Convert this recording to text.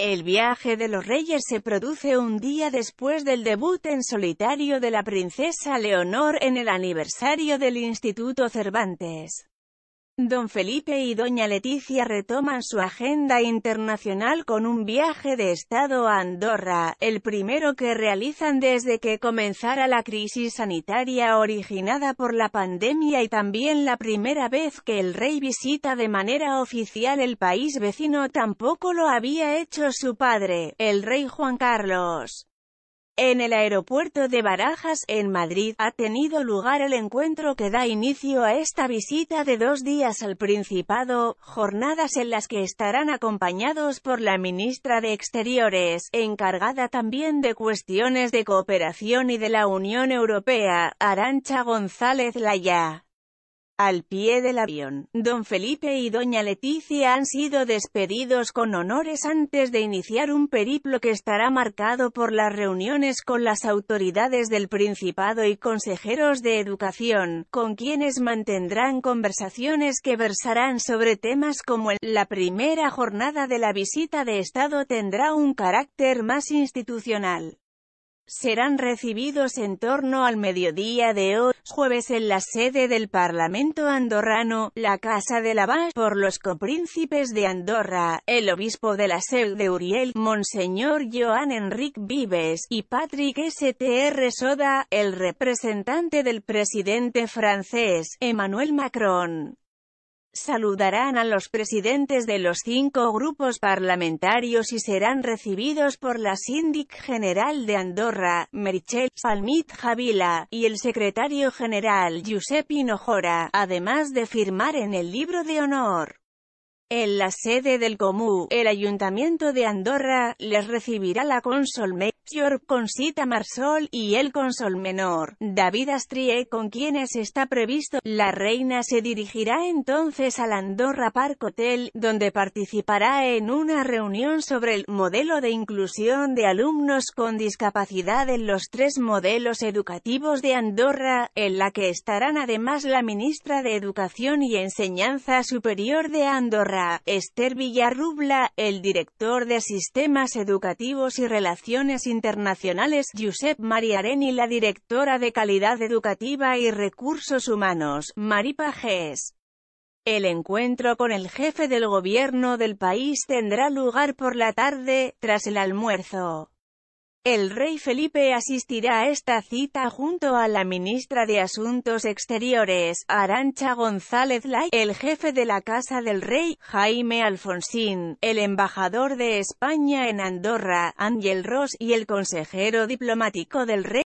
El viaje de los reyes se produce un día después del debut en solitario de la princesa Leonor en el aniversario del Instituto Cervantes. Don Felipe y Doña Leticia retoman su agenda internacional con un viaje de Estado a Andorra, el primero que realizan desde que comenzara la crisis sanitaria originada por la pandemia y también la primera vez que el rey visita de manera oficial el país vecino tampoco lo había hecho su padre, el rey Juan Carlos. En el aeropuerto de Barajas, en Madrid, ha tenido lugar el encuentro que da inicio a esta visita de dos días al Principado, jornadas en las que estarán acompañados por la ministra de Exteriores, encargada también de cuestiones de cooperación y de la Unión Europea, Arancha González Laya. Al pie del avión, don Felipe y doña Leticia han sido despedidos con honores antes de iniciar un periplo que estará marcado por las reuniones con las autoridades del Principado y consejeros de educación, con quienes mantendrán conversaciones que versarán sobre temas como el La primera jornada de la visita de Estado tendrá un carácter más institucional serán recibidos en torno al mediodía de hoy, jueves en la sede del Parlamento andorrano, la Casa de la Vaz, por los copríncipes de Andorra, el obispo de la SEU de Uriel, Monseñor Joan Enric Vives, y Patrick S.T.R. Soda, el representante del presidente francés, Emmanuel Macron saludarán a los presidentes de los cinco grupos parlamentarios y serán recibidos por la síndic general de Andorra, Merichel Salmit Javila, y el secretario general Giuseppe Nojora, además de firmar en el libro de honor. En la sede del Comú, el Ayuntamiento de Andorra, les recibirá la consol mayor Consita Marsol y el consol menor, David Astrie, con quienes está previsto. La reina se dirigirá entonces al Andorra Park Hotel, donde participará en una reunión sobre el modelo de inclusión de alumnos con discapacidad en los tres modelos educativos de Andorra, en la que estarán además la ministra de Educación y Enseñanza Superior de Andorra, Esther Villarrubla, el director de Sistemas Educativos y Relaciones Internacionales, Josep Mariareni la directora de Calidad Educativa y Recursos Humanos, Maripa Gés. El encuentro con el jefe del gobierno del país tendrá lugar por la tarde, tras el almuerzo. El rey Felipe asistirá a esta cita junto a la ministra de Asuntos Exteriores, Arancha González Lai, el jefe de la Casa del Rey, Jaime Alfonsín, el embajador de España en Andorra, Ángel Ross y el consejero diplomático del rey.